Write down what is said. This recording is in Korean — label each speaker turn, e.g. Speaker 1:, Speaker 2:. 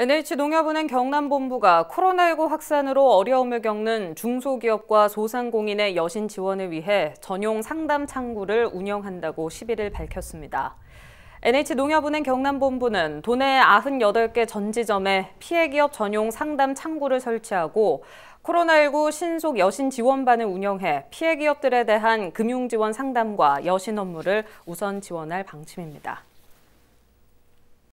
Speaker 1: NH농협은행 경남본부가 코로나19 확산으로 어려움을 겪는 중소기업과 소상공인의 여신 지원을 위해 전용 상담 창구를 운영한다고 11일 밝혔습니다. NH농협은행 경남본부는 도내 98개 전지점에 피해기업 전용 상담 창구를 설치하고 코로나19 신속 여신 지원반을 운영해 피해기업들에 대한 금융지원 상담과 여신 업무를 우선 지원할 방침입니다.